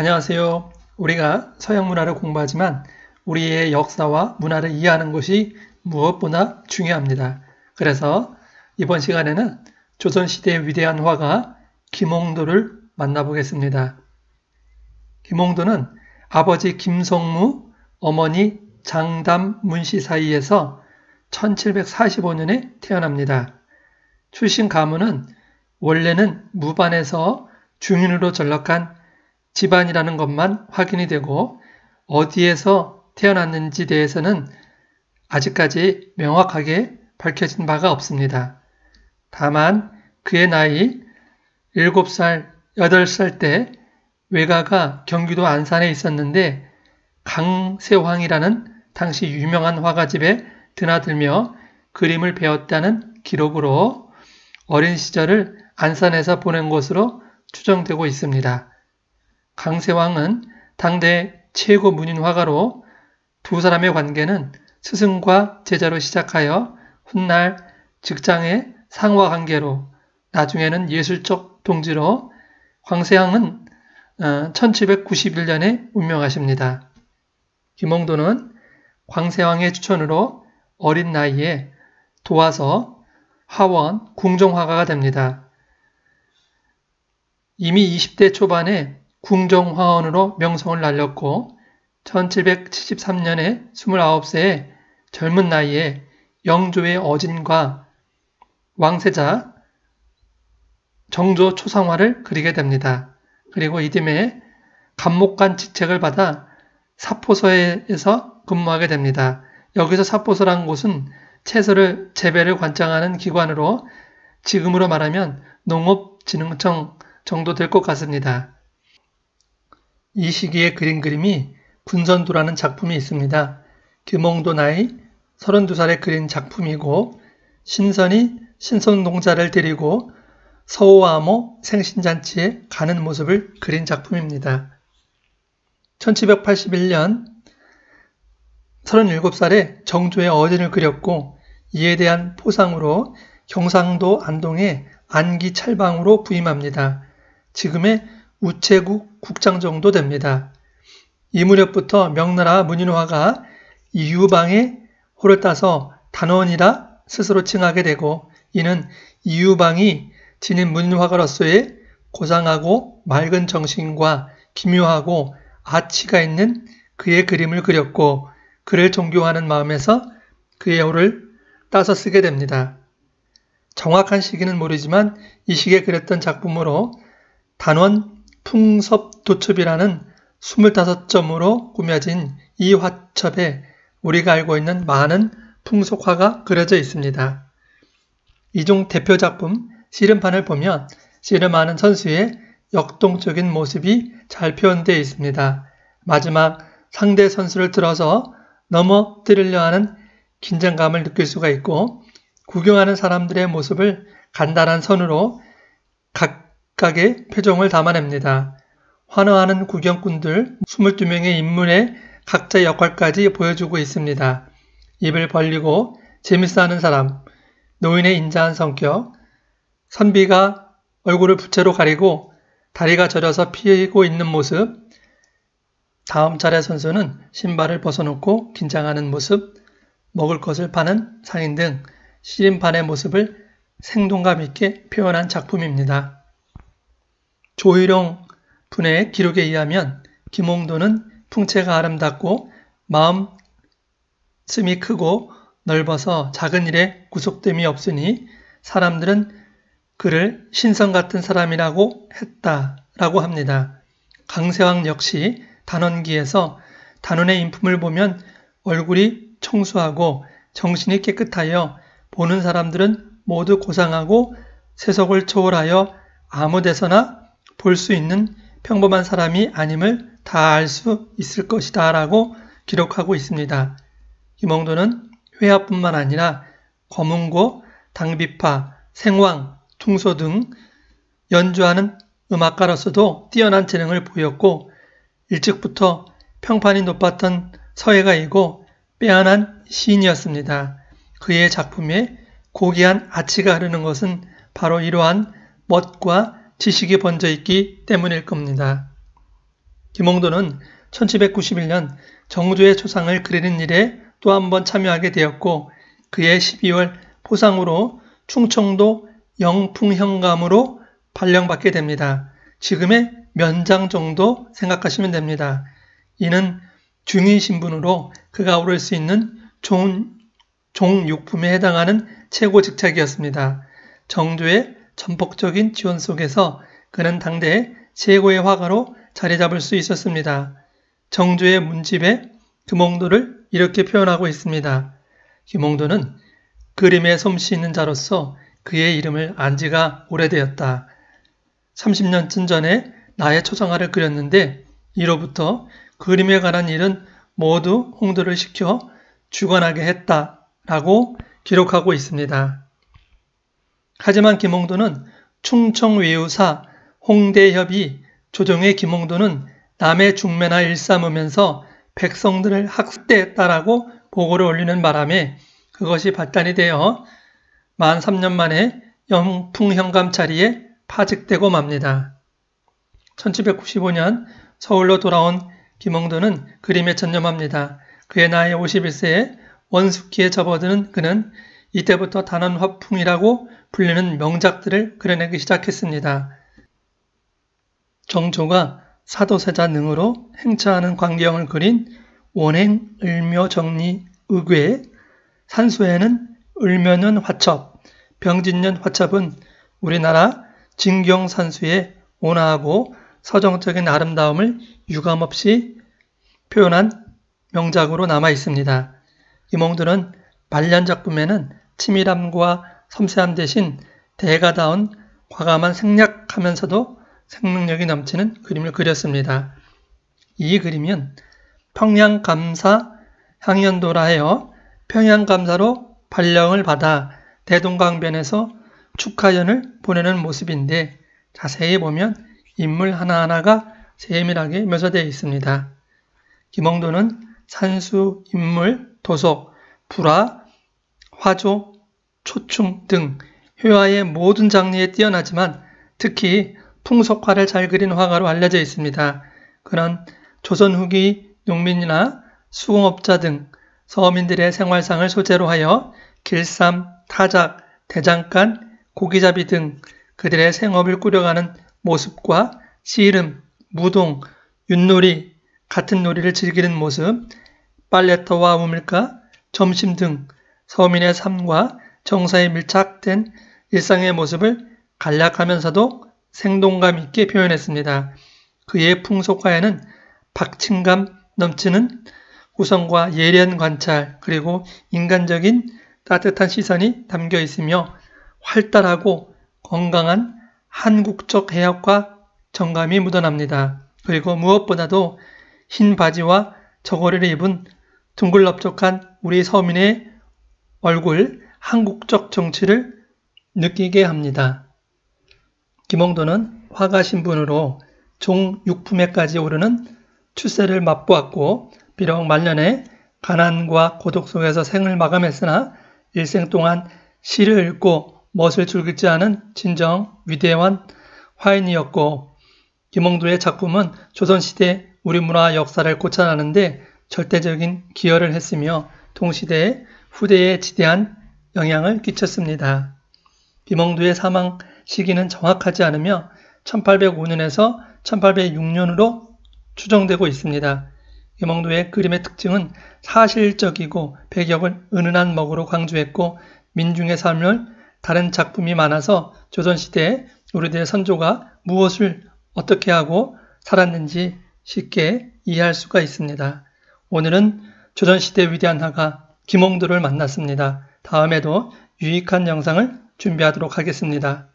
안녕하세요. 우리가 서양 문화를 공부하지만 우리의 역사와 문화를 이해하는 것이 무엇보다 중요합니다. 그래서 이번 시간에는 조선시대의 위대한 화가 김홍도를 만나보겠습니다. 김홍도는 아버지 김성무, 어머니 장담문 씨 사이에서 1745년에 태어납니다. 출신 가문은 원래는 무반에서 중인으로 전락한 집안이라는 것만 확인이 되고 어디에서 태어났는지 대해서는 아직까지 명확하게 밝혀진 바가 없습니다. 다만 그의 나이 7살, 8살 때 외가가 경기도 안산에 있었는데 강세황이라는 당시 유명한 화가집에 드나들며 그림을 배웠다는 기록으로 어린 시절을 안산에서 보낸 것으로 추정되고 있습니다. 강세왕은 당대 최고 문인 화가로 두 사람의 관계는 스승과 제자로 시작하여 훗날 직장의 상하 관계로 나중에는 예술적 동지로 광세왕은 1791년에 어, 운명하십니다. 김홍도는 광세왕의 추천으로 어린 나이에 도와서 하원 궁정화가가 됩니다. 이미 20대 초반에 궁정화원으로 명성을 날렸고 1773년에 29세의 젊은 나이에 영조의 어진과 왕세자 정조 초상화를 그리게 됩니다. 그리고 이듬해 감목간 직책을 받아 사포서에서 근무하게 됩니다. 여기서 사포서란 곳은 채소를 재배를 관장하는 기관으로 지금으로 말하면 농업진흥청 정도 될 것 같습니다. 이 시기에 그린 그림이 군선도라는 작품이 있습니다. 규몽도 나이 32살에 그린 작품이고 신선이 신선농자를 데리고 서호암호 생신잔치에 가는 모습을 그린 작품입니다. 1781년 37살에 정조의 어진을 그렸고 이에 대한 포상으로 경상도 안동의 안기찰방으로 부임합니다. 지금의 우체국 국장정도 됩니다. 이 무렵부터 명나라 문인화가 이유방의 호를 따서 단원이라 스스로 칭하게 되고 이는 이유방이 지닌 문인화가로서의 고상하고 맑은 정신과 기묘하고 아치가 있는 그의 그림을 그렸고 그를 존경하는 마음에서 그의 호를 따서 쓰게 됩니다. 정확한 시기는 모르지만 이 시기에 그렸던 작품으로 단원 풍섭도첩이라는 25점으로 꾸며진 이 화첩에 우리가 알고 있는 많은 풍속화가 그려져 있습니다. 이종 대표 작품 씨름판을 보면 씨름하는 선수의 역동적인 모습이 잘 표현되어 있습니다. 마지막 상대 선수를 들어서 넘어뜨리려 하는 긴장감을 느낄 수가 있고 구경하는 사람들의 모습을 간단한 선으로 각 기특하 표정을 담아냅니다. 환호하는 구경꾼들 22명의 인물의 각자의 역할까지 보여주고 있습니다. 입을 벌리고 재밌어하는 사람, 노인의 인자한 성격, 선비가 얼굴을 부채로 가리고 다리가 저려서 피해고 있는 모습, 다음 차례 선수는 신발을 벗어놓고 긴장하는 모습, 먹을 것을 파는 상인 등 시림판의 모습을 생동감 있게 표현한 작품입니다. 조희룡 분의 기록에 의하면 김홍도는 풍채가 아름답고 마음 씀이 크고 넓어서 작은 일에 구속됨이 없으니 사람들은 그를 신성 같은 사람이라고 했다라고 합니다. 강세왕 역시 단원기에서 단원의 인품을 보면 얼굴이 청소하고 정신이 깨끗하여 보는 사람들은 모두 고상하고 세속을 초월하여 아무 데서나 볼수 있는 평범한 사람이 아님을 다 알 수 있을 것이다 라고 기록하고 있습니다. 임홍도는 회화뿐만 아니라 거문고, 당비파, 생왕, 퉁소 등 연주하는 음악가로서도 뛰어난 재능을 보였고 일찍부터 평판이 높았던 서예가이고 빼어난 시인이었습니다. 그의 작품에 고귀한 아치가 흐르는 것은 바로 이러한 멋과 지식이 번져 있기 때문일 겁니다. 김홍도는 1791년 정조의 초상을 그리는 일에 또 한 번 참여하게 되었고 그해 12월 포상으로 충청도 영풍현감으로 발령받게 됩니다. 지금의 면장 정도 생각하시면 됩니다. 이는 중위 신분으로 그가 오를 수 있는 종, 종육품에 해당하는 최고 직책이었습니다. 정조의 전폭적인 지원 속에서 그는 당대 최고의 화가로 자리 잡을 수 있었습니다. 정조의 문집에 규몽도를 이렇게 표현하고 있습니다. 규몽도는 그림에 솜씨 있는 자로서 그의 이름을 안 지가 오래되었다. 30년쯤 전에 나의 초상화를 그렸는데 이로부터 그림에 관한 일은 모두 홍도를 시켜 주관하게 했다. 라고 기록하고 있습니다. 하지만 김홍도는 충청외유사 홍대협이 조정의 김홍도는 남의 중매나 일삼으면서 백성들을 학대했다라고 습 보고를 올리는 바람에 그것이 발단이 되어 만 3년 만에 영풍현감 자리에 파직되고 맙니다. 1795년 서울로 돌아온 김홍도는 그림에 전념합니다. 그의 나이 51세에 원숙기에 접어드는 그는 이때부터 단원 화풍이라고 불리는 명작들을 그려내기 시작했습니다. 정조가 사도세자 능으로 행차하는 광경을 그린 원행 을묘 정리 의궤, 산수에는 을묘년 화첩, 병진년 화첩은 우리나라 진경산수의 온화하고 서정적인 아름다움을 유감없이 표현한 명작으로 남아 있습니다. 이몽들은 반련 작품에는 치밀함과 섬세한 대신 대가다운 과감한 생략하면서도 생명력이 넘치는 그림을 그렸습니다. 이 그림은 평양감사 향연도라 하여 평양감사로 발령을 받아 대동강변에서 축하연을 보내는 모습인데 자세히 보면 인물 하나하나가 세밀하게 묘사되어 있습니다. 김홍도는 산수, 인물, 도속, 불화, 화조, 초충 등 회화의 모든 장르에 뛰어나지만 특히 풍속화를 잘 그린 화가로 알려져 있습니다. 그런 조선 후기 농민이나 수공업자 등 서민들의 생활상을 소재로 하여 길쌈, 타작, 대장간, 고기잡이 등 그들의 생업을 꾸려가는 모습과 씨름, 무동, 윷놀이, 같은 놀이를 즐기는 모습, 빨래터와 우물가, 점심 등 서민의 삶과 정사에 밀착된 일상의 모습을 간략하면서도 생동감 있게 표현했습니다. 그의 풍속화에는 박친감 넘치는 우성과 예리한 관찰 그리고 인간적인 따뜻한 시선이 담겨 있으며 활달하고 건강한 한국적 해학과 정감이 묻어납니다. 그리고 무엇보다도 흰 바지와 저고리를 입은 둥글넓적한 우리 서민의 얼굴 한국적 정치를 느끼게 합니다. 김홍도는 화가 신분으로 종 6품에까지 오르는 추세를 맛보았고 비록 말년에 가난과 고독 속에서 생을 마감했으나 일생 동안 시를 읽고 멋을 즐기지 않은 진정 위대한 화인이었고 김홍도의 작품은 조선시대 우리 문화 역사를 고쳐나는데 절대적인 기여를 했으며 동시대에 후대에 지대한 영향을 끼쳤습니다. 비몽두의 사망 시기는 정확하지 않으며 1805년에서 1806년으로 추정되고 있습니다. 비몽두의 그림의 특징은 사실적이고 배격을 은은한 먹으로 강조했고 민중의 삶을 다른 작품이 많아서 조선시대에 우리들의 선조가 무엇을 어떻게 하고 살았는지 쉽게 이해할 수가 있습니다. 오늘은 조선시대 위대한 화가 김홍두를 만났습니다. 다음에도 유익한 영상을 준비하도록 하겠습니다.